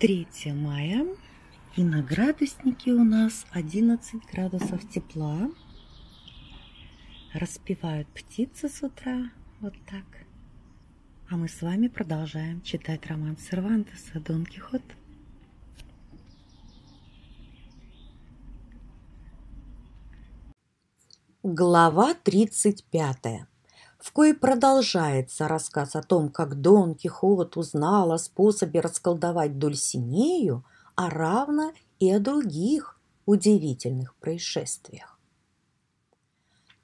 3 мая и на градуснике у нас 11 градусов тепла. Распевают птицы с утра, вот так. А мы с вами продолжаем читать роман Сервантеса «Дон Кихот». Глава 35 в коей продолжается рассказ о том, как Дон Кихот узнал о способе расколдовать Дульсинею, а равно и о других удивительных происшествиях.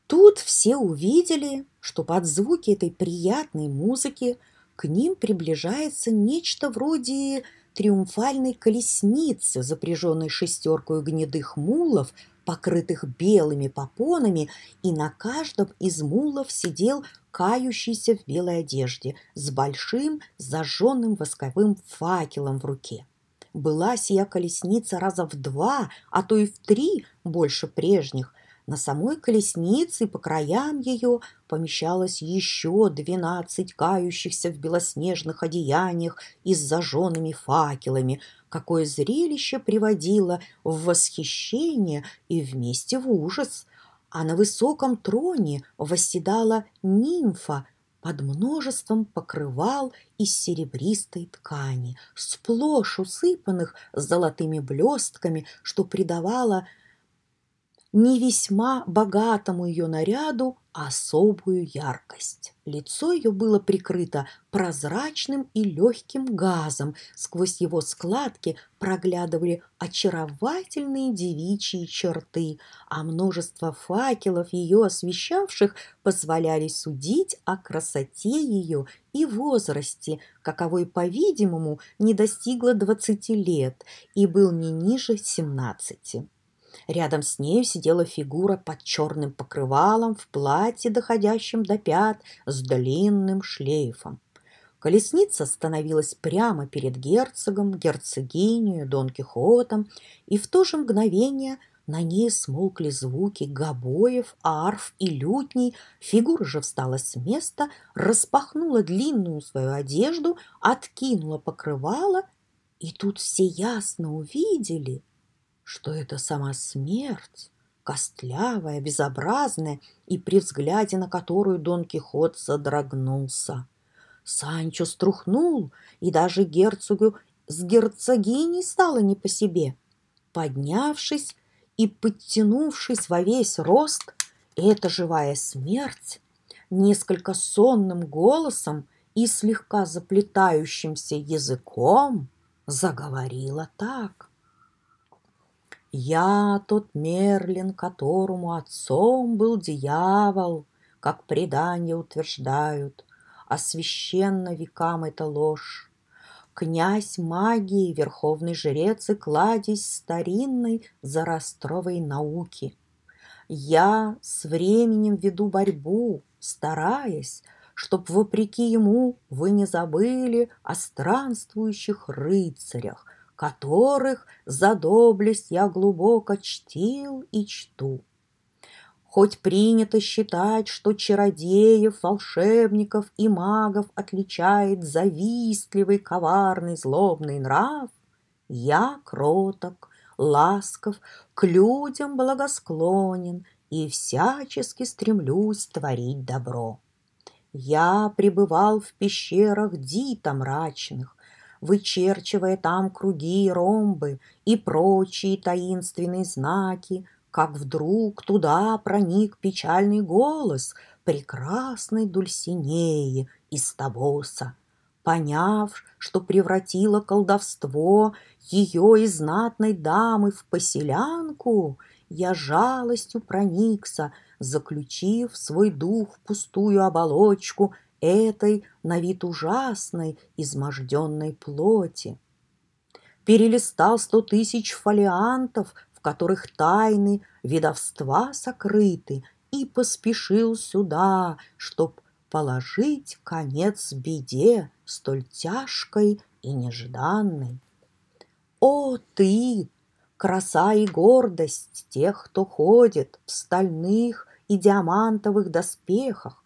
Тут все увидели, что под звуки этой приятной музыки к ним приближается нечто вроде триумфальной колесницы, запряженной шестеркой гнедых мулов – покрытых белыми попонами, и на каждом из мулов сидел кающийся в белой одежде с большим зажженным восковым факелом в руке. Была сия колесница раза в два, а то и в три больше прежних – на самой колеснице и по краям ее помещалось еще двенадцать кающихся в белоснежных одеяниях и с зажженными факелами. Какое зрелище приводило в восхищение и вместе в ужас! А на высоком троне восседала нимфа под множеством покрывал из серебристой ткани, сплошь усыпанных золотыми блестками, что придавало – не весьма богатому ее наряду особую яркость. Лицо ее было прикрыто прозрачным и легким газом, сквозь его складки проглядывали очаровательные девичьи черты, а множество факелов, ее освещавших, позволяли судить о красоте ее и возрасте, каковой, по-видимому, не достигла двадцати лет и был не ниже семнадцати. Рядом с нею сидела фигура под черным покрывалом, в платье, доходящем до пят, с длинным шлейфом. Колесница становилась прямо перед герцогом, герцогинью, Дон Кихотом, и в то же мгновение на ней смолкли звуки гобоев, арф и лютней. Фигура же встала с места, распахнула длинную свою одежду, откинула покрывало, и тут все ясно увидели — что это сама смерть, костлявая, безобразная, и при взгляде на которую Дон Кихот содрогнулся. Санчо струхнул, и даже герцогу с герцогиней стало не по себе. Поднявшись и подтянувшись во весь рост, эта живая смерть несколько сонным голосом и слегка заплетающимся языком заговорила так — я тот Мерлин, которому отцом был дьявол, как предания утверждают, а священно векам это ложь. Князь магии, верховный жрец и кладезь старинной заростровой науки. Я с временем веду борьбу, стараясь, чтоб вопреки ему вы не забыли о странствующих рыцарях, которых за доблесть я глубоко чтил и чту. Хоть принято считать, что чародеев, волшебников и магов отличает завистливый, коварный, злобный нрав, я кроток, ласков, к людям благосклонен и всячески стремлюсь творить добро. Я пребывал в пещерах дита мрачных, вычерчивая там круги и ромбы и прочие таинственные знаки, как вдруг туда проник печальный голос прекрасной Дульсинеи из Табоса. Поняв, что превратило колдовство ее из знатной дамы в поселянку, я жалостью проникся, заключив свой дух в пустую оболочку этой на вид ужасной, изможденной плоти. Перелистал сто тысяч фолиантов, в которых тайны ведовства сокрыты, и поспешил сюда, чтоб положить конец беде столь тяжкой и нежданной. О, ты, краса и гордость тех, кто ходит в стальных и диамантовых доспехах,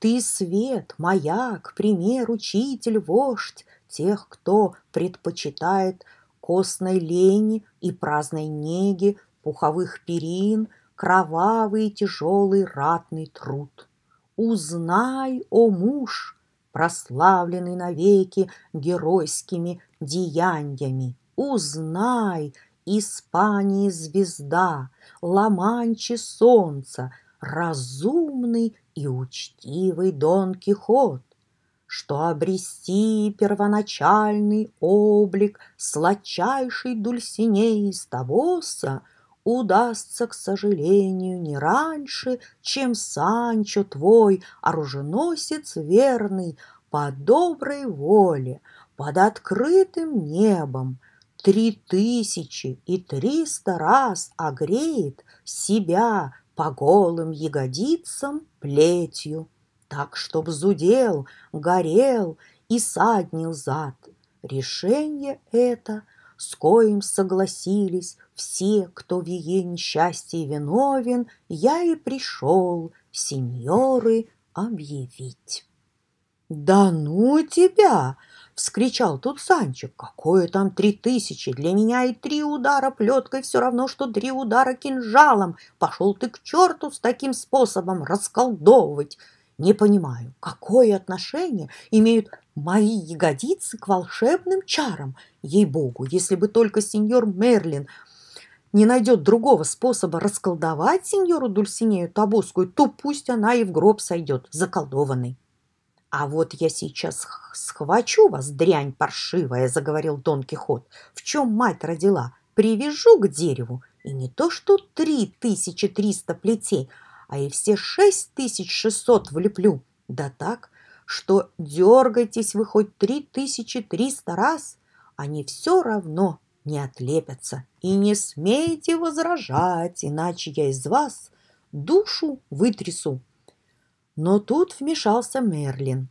ты свет, маяк, пример, учитель, вождь тех, кто предпочитает костной лени и праздной неги, пуховых перин, кровавый тяжелый ратный труд. Узнай, о муж, прославленный навеки геройскими деяниями, узнай, Испании звезда, ла солнца разумный и учтивый Дон Кихот, что обрести первоначальный облик сладчайшей Дульсинеи из Тавоса удастся, к сожалению, не раньше, чем Санчо твой, оруженосец верный, по доброй воле, под открытым небом, три тысячи и триста раз огреет себя по голым ягодицам плетью, так, чтоб зудел, горел и саднил зад. Решение это, с коим согласились все, кто в ее несчастье виновен, я и пришел, сеньоры, объявить. «Да ну тебя!» вскричал тут Санчо, «Какое там три тысячи? Для меня и три удара плеткой все равно, что три удара кинжалом. Пошел ты к черту с таким способом расколдовывать!» Не понимаю, какое отношение имеют мои ягодицы к волшебным чарам? Ей-богу, если бы только сеньор Мерлин не найдет другого способа расколдовать сеньору Дульсинею Табуску, то пусть она и в гроб сойдет, заколдованной. «А вот я сейчас схвачу вас, дрянь паршивая!» – заговорил Дон Кихот. «В чем мать родила? Привяжу к дереву, и не то что три тысячи триста плетей, а и все шесть тысяч шестьсот влеплю. Да так, что дергайтесь вы хоть три тысячи триста раз, они все равно не отлепятся. И не смейте возражать, иначе я из вас душу вытрясу но тут вмешался Мерлин.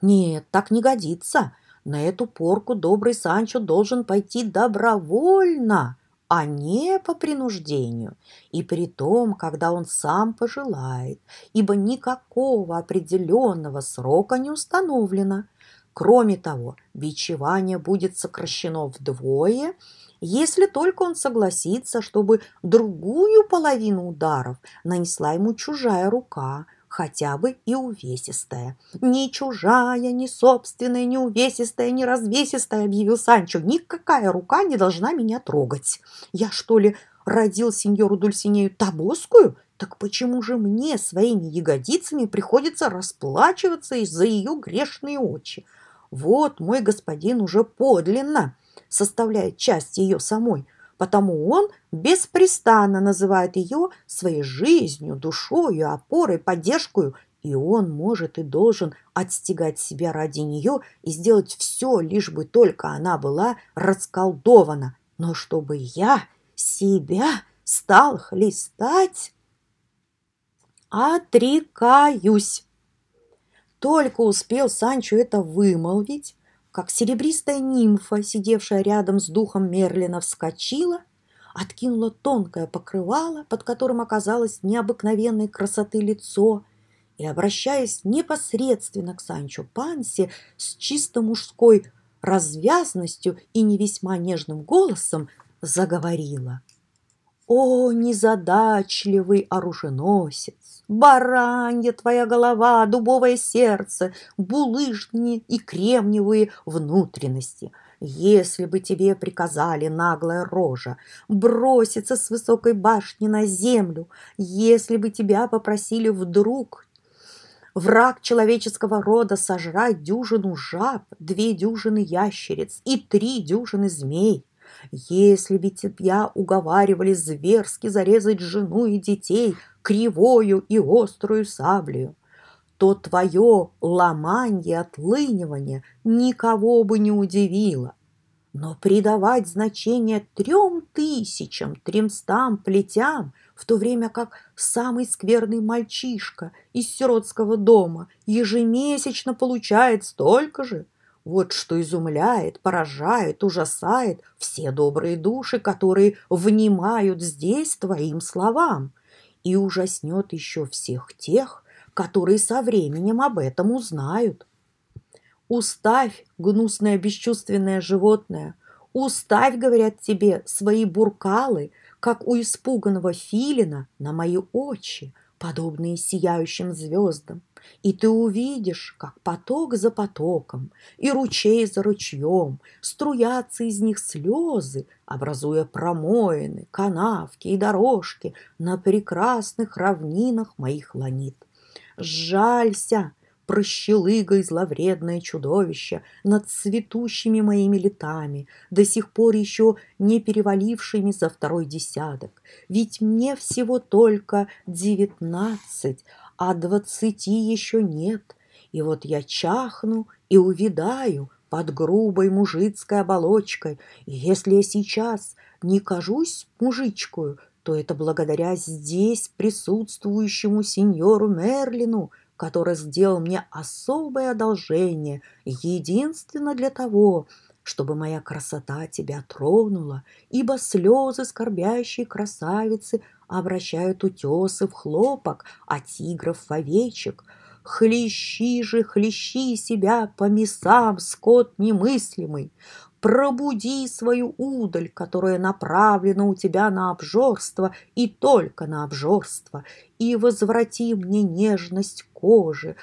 «Нет, так не годится. На эту порку добрый Санчо должен пойти добровольно, а не по принуждению, и при том, когда он сам пожелает, ибо никакого определенного срока не установлено. Кроме того, бичевание будет сокращено вдвое, если только он согласится, чтобы другую половину ударов нанесла ему чужая рука, хотя бы и увесистая. «Ни чужая, ни собственная, ни увесистая, ни развесистая», — объявил Санчо. «Никакая рука не должна меня трогать. Я, что ли, родил сеньору Дульсинею Табоскую? Так почему же мне своими ягодицами приходится расплачиваться из-за ее грешные очи? Вот мой господин уже подлинно составляет часть ее самой потому он беспрестанно называет ее своей жизнью, душою, опорой, поддержкой, и он может и должен отстегать себя ради нее и сделать все, лишь бы только она была расколдована. Но чтобы я себя стал хлестать, отрекаюсь. Только успел Санчо это вымолвить, как серебристая нимфа, сидевшая рядом с духом Мерлина, вскочила, откинула тонкое покрывало, под которым оказалось необыкновенной красоты лицо, и, обращаясь непосредственно к Санчо Пансе с чисто мужской развязностью и не весьма нежным голосом, заговорила. «О, незадачливый оруженосец! Баранья твоя голова, дубовое сердце, булыжни и кремниевые внутренности. Если бы тебе приказали наглая рожа броситься с высокой башни на землю, если бы тебя попросили вдруг враг человеческого рода сожрать дюжину жаб, две дюжины ящериц и три дюжины змей, если бы тебя уговаривали зверски зарезать жену и детей кривою и острую саблею, то твое ломанье, отлынивание никого бы не удивило. Но придавать значение трем тысячам, тремстам плетям, в то время как самый скверный мальчишка из сиротского дома ежемесячно получает столько же – вот что изумляет, поражает, ужасает все добрые души, которые внимают здесь твоим словам, и ужаснет еще всех тех, которые со временем об этом узнают. Уставь, гнусное бесчувственное животное, уставь, говорят тебе, свои буркалы, как у испуганного филина на мои очи, подобные сияющим звездам, и ты увидишь, как поток за потоком и ручей за ручьем струятся из них слезы, образуя промоины, канавки и дорожки на прекрасных равнинах моих ланит. Жалься, прощелыга и зловредное чудовище над цветущими моими летами, до сих пор еще не перевалившими за второй десяток. Ведь мне всего только девятнадцать, а двадцати еще нет. И вот я чахну и увидаю под грубой мужицкой оболочкой. И если я сейчас не кажусь мужичкую, то это благодаря здесь присутствующему сеньору Мерлину, который сделал мне особое одолжение, единственно для того, чтобы моя красота тебя тронула, ибо слезы скорбящей красавицы обращают утесы в хлопок, а тигров в овечек. Хлещи же, хлещи себя по мясам, скот немыслимый. Пробуди свою удаль, которая направлена у тебя на обжорство и только на обжорство, и возврати мне нежность кожи,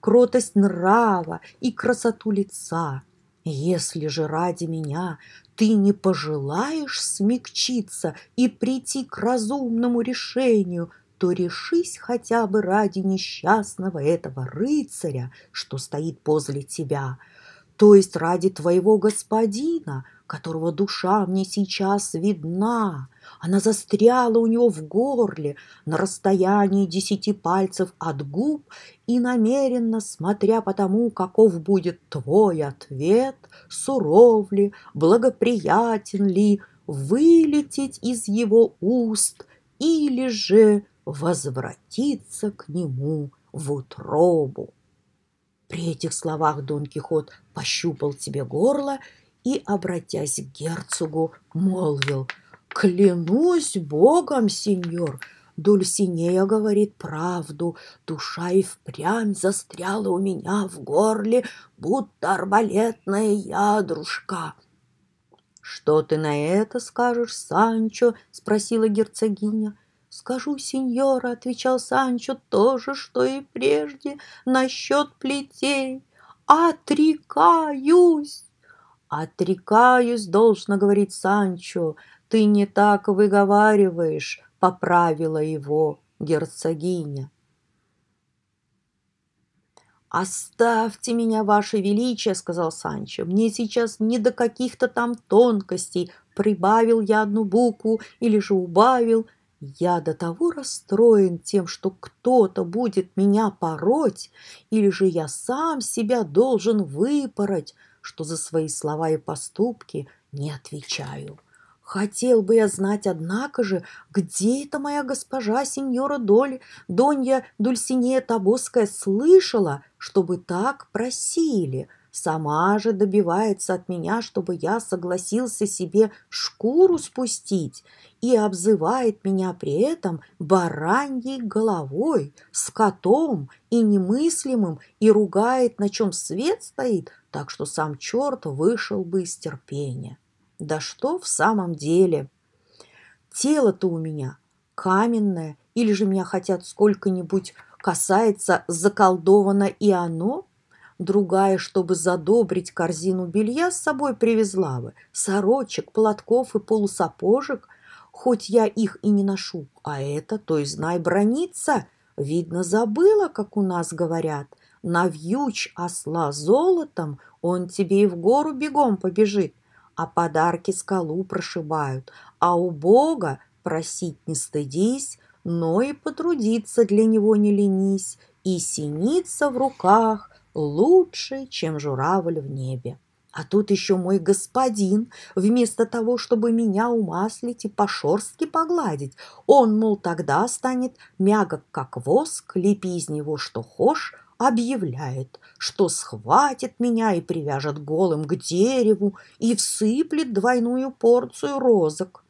кротость нрава и красоту лица. Если же ради меня ты не пожелаешь смягчиться и прийти к разумному решению, то решись хотя бы ради несчастного этого рыцаря, что стоит возле тебя, то есть ради твоего господина – которого душа мне сейчас видна. Она застряла у него в горле на расстоянии десяти пальцев от губ и намеренно, смотря по тому, каков будет твой ответ, суров ли, благоприятен ли, вылететь из его уст или же возвратиться к нему в утробу. При этих словах Дон Кихот пощупал себе горло и, обратясь к герцогу, молвил «Клянусь Богом, сеньор!» Дульсинея говорит правду, душа и впрямь застряла у меня в горле, будто арбалетная ядрушка. «Что ты на это скажешь, Санчо?» — спросила герцогиня. «Скажу, сеньора», — отвечал Санчо, — «то же, что и прежде, насчет плетей. Отрекаюсь!» «Отрекаюсь, должно говорить Санчо, ты не так выговариваешь», — поправила его герцогиня. «Оставьте меня, ваше величие», — сказал Санчо. «Мне сейчас не до каких-то там тонкостей. Прибавил я одну букву или же убавил. Я до того расстроен тем, что кто-то будет меня пороть, или же я сам себя должен выпороть, что за свои слова и поступки не отвечаю. Хотел бы я знать, однако же, где эта моя госпожа, сеньора Доль, Донья Дульсинея Табоская, слышала, чтобы так просили. Сама же добивается от меня, чтобы я согласился себе шкуру спустить и обзывает меня при этом бараньей головой, скотом и немыслимым, и ругает, на чем свет стоит, так что сам черт вышел бы из терпения. Да что в самом деле? Тело-то у меня каменное, или же меня хотят сколько-нибудь касается заколдовано и оно? Другая, чтобы задобрить корзину белья, с собой привезла бы сорочек, платков и полусапожек, хоть я их и не ношу, а это, то и знай, бронится. Видно, забыла, как у нас говорят навьюч осла золотом, он тебе и в гору бегом побежит, а подарки скалу прошибают, а у Бога просить не стыдись, но и потрудиться для него не ленись, и синица в руках лучше, чем журавль в небе. А тут еще мой господин, вместо того, чтобы меня умаслить и по шорстке погладить, он, мол, тогда станет мягок, как воск, лепи из него что хошь, объявляет, что схватит меня и привяжет голым к дереву и всыплет двойную порцию розок.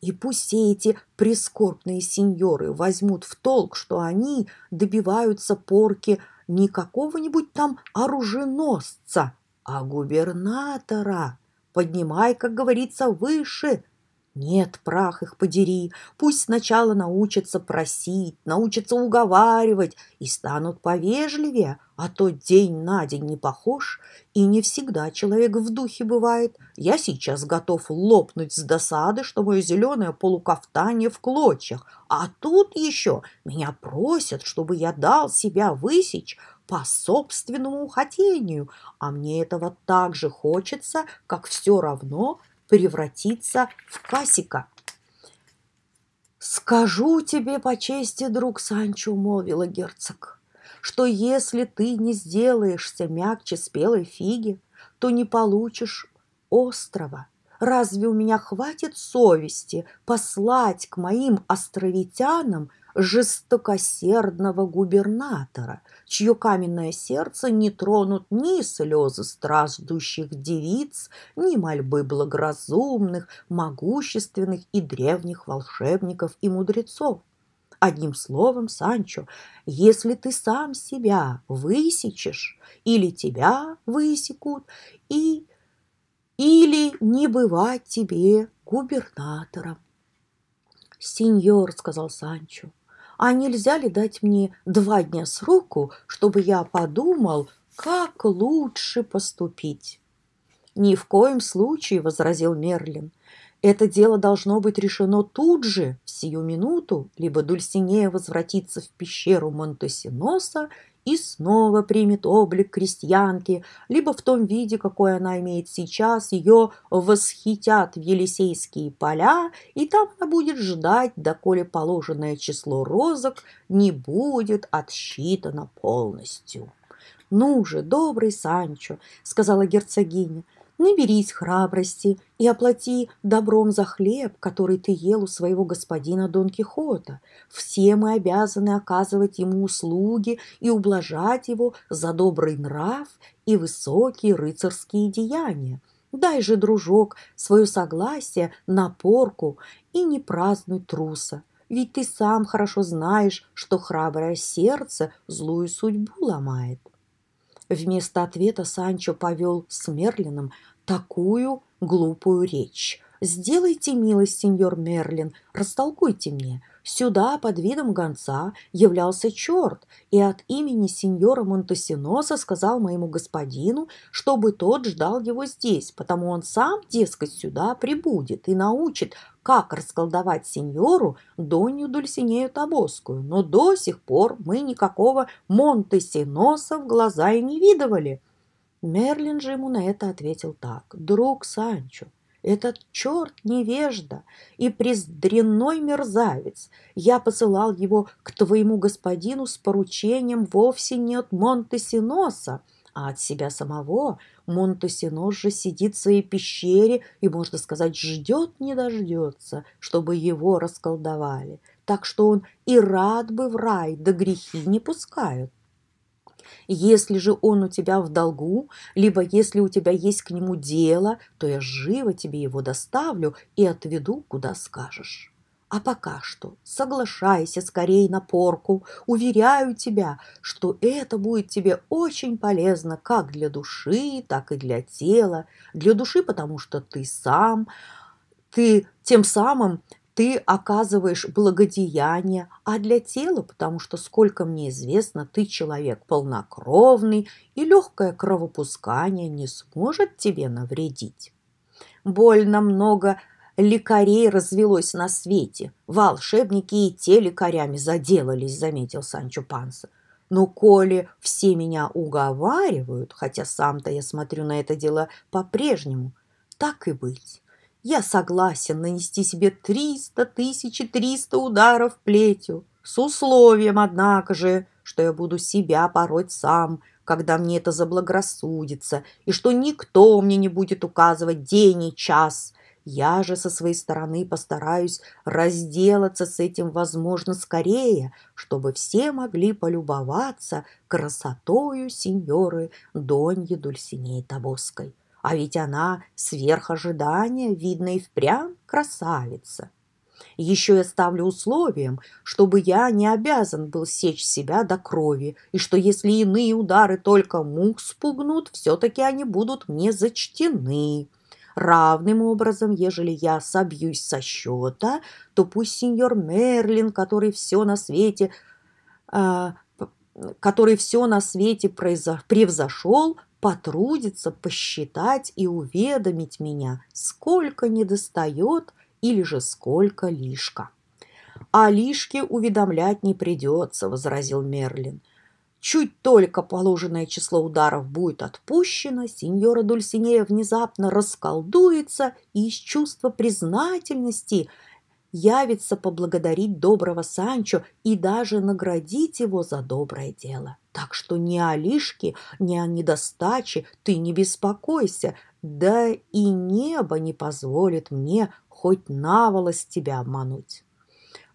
И пусть все эти прискорбные сеньоры возьмут в толк, что они добиваются порки не какого-нибудь там оруженосца, а губернатора. Поднимай, как говорится, выше, нет, прах их подери, пусть сначала научатся просить, научатся уговаривать и станут повежливее, а то день на день не похож, и не всегда человек в духе бывает. Я сейчас готов лопнуть с досады, что мое зеленое полукафтание в клочьях, а тут еще меня просят, чтобы я дал себя высечь, по собственному хотению, а мне этого так же хочется, как все равно превратиться в Касика. «Скажу тебе по чести, друг Санчо», — молвила герцог, «что если ты не сделаешься мягче спелой фиги, то не получишь острова. Разве у меня хватит совести послать к моим островитянам жестокосердного губернатора, чье каменное сердце не тронут ни слезы страждущих девиц, ни мольбы благоразумных, могущественных и древних волшебников и мудрецов. Одним словом, Санчо, если ты сам себя высечешь, или тебя высекут, и или не бывать тебе губернатором. Сеньор, сказал Санчо, а нельзя ли дать мне два дня сроку, чтобы я подумал, как лучше поступить? Ни в коем случае, возразил Мерлин. Это дело должно быть решено тут же, в сию минуту, либо Дульсинея возвратится в пещеру Монтесиноса и снова примет облик крестьянки, либо в том виде, какой она имеет сейчас, ее восхитят в Елисейские поля, и там она будет ждать, доколе положенное число розок не будет отсчитано полностью. «Ну же, добрый Санчо», — сказала герцогиня, — наберись храбрости и оплати добром за хлеб, который ты ел у своего господина Дон Кихота. Все мы обязаны оказывать ему услуги и ублажать его за добрый нрав и высокие рыцарские деяния. Дай же, дружок, свое согласие на порку и не празднуй труса, ведь ты сам хорошо знаешь, что храброе сердце злую судьбу ломает. Вместо ответа Санчо повел с Мерлином такую глупую речь. Сделайте милость, сеньор Мерлин, растолкуйте мне. Сюда под видом гонца являлся черт, и от имени сеньора Монтесиноса сказал моему господину, чтобы тот ждал его здесь, потому он сам, дескать, сюда прибудет и научит, как расколдовать сеньору Донью Дульсинею Табоскую. Но до сих пор мы никакого Монтесиноса в глаза и не видывали. Мерлин же ему на это ответил так. «Друг Санчо, этот черт невежда и прездренной мерзавец. Я посылал его к твоему господину с поручением вовсе не от Синоса, а от себя самого. Монтесинос же сидит в своей пещере и, можно сказать, ждет не дождется, чтобы его расколдовали. Так что он и рад бы в рай, да грехи не пускают. Если же он у тебя в долгу, либо если у тебя есть к нему дело, то я живо тебе его доставлю и отведу, куда скажешь. А пока что соглашайся скорее на порку. Уверяю тебя, что это будет тебе очень полезно как для души, так и для тела. Для души, потому что ты сам, ты тем самым ты оказываешь благодеяние, а для тела, потому что, сколько мне известно, ты человек полнокровный, и легкое кровопускание не сможет тебе навредить. Больно много лекарей развелось на свете. Волшебники и те лекарями заделались, заметил Санчо Панса. Но ну, коли все меня уговаривают, хотя сам-то я смотрю на это дело по-прежнему, так и быть. Я согласен нанести себе триста тысяч и триста ударов плетью, с условием, однако же, что я буду себя пороть сам, когда мне это заблагорассудится, и что никто мне не будет указывать день и час. Я же со своей стороны постараюсь разделаться с этим, возможно, скорее, чтобы все могли полюбоваться красотою сеньоры Доньи Дульсинеи Тобоской. А ведь она сверх ожидания, видно, и впрямь красавица. Еще я ставлю условием, чтобы я не обязан был сечь себя до крови, и что если иные удары только мух спугнут, все-таки они будут мне зачтены. Равным образом, ежели я собьюсь со счета, то пусть сеньор Мерлин, который все на свете... Э, который все на свете превзошел, потрудится посчитать и уведомить меня, сколько недостает или же сколько лишка. А лишки уведомлять не придется», — возразил Мерлин. «Чуть только положенное число ударов будет отпущено, сеньора Дульсинея внезапно расколдуется и из чувства признательности — явится поблагодарить доброго Санчо и даже наградить его за доброе дело. Так что ни о лишке, ни о недостаче ты не беспокойся, да и небо не позволит мне хоть наволость тебя обмануть.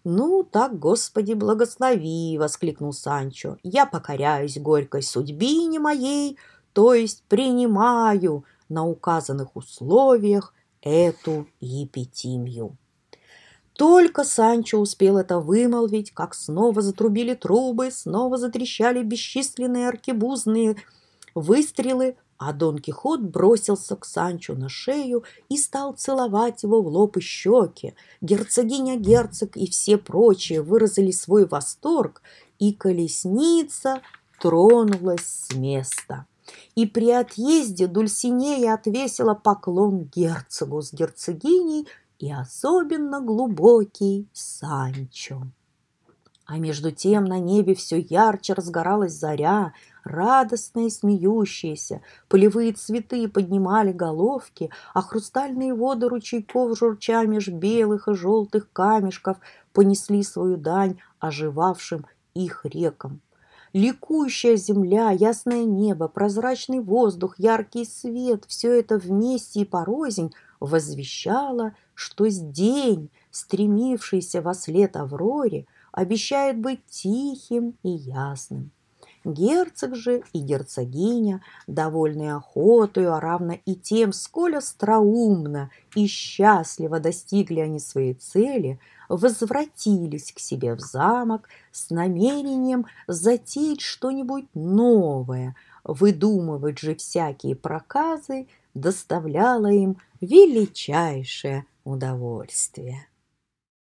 «Ну, так, Господи, благослови!» — воскликнул Санчо. «Я покоряюсь горькой судьбе не моей, то есть принимаю на указанных условиях эту епитимию». Только Санчо успел это вымолвить, как снова затрубили трубы, снова затрещали бесчисленные аркебузные выстрелы, а Дон Кихот бросился к Санчо на шею и стал целовать его в лоб и щеки. Герцогиня, герцог и все прочие выразили свой восторг, и колесница тронулась с места. И при отъезде Дульсинея отвесила поклон герцогу с герцогиней – и особенно глубокий Санчо. А между тем на небе все ярче разгоралась заря, радостная и смеющаяся. Полевые цветы поднимали головки, а хрустальные воды ручейков, журча меж белых и желтых камешков, понесли свою дань оживавшим их рекам. Ликующая земля, ясное небо, прозрачный воздух, яркий свет – все это вместе и порознь возвещало – что день, стремившийся во след Авроре, обещает быть тихим и ясным. Герцог же и герцогиня, довольные охотою, а равно и тем, сколь остроумно и счастливо достигли они своей цели, возвратились к себе в замок с намерением затеять что-нибудь новое. Выдумывать же всякие проказы доставляло им величайшее удовольствия.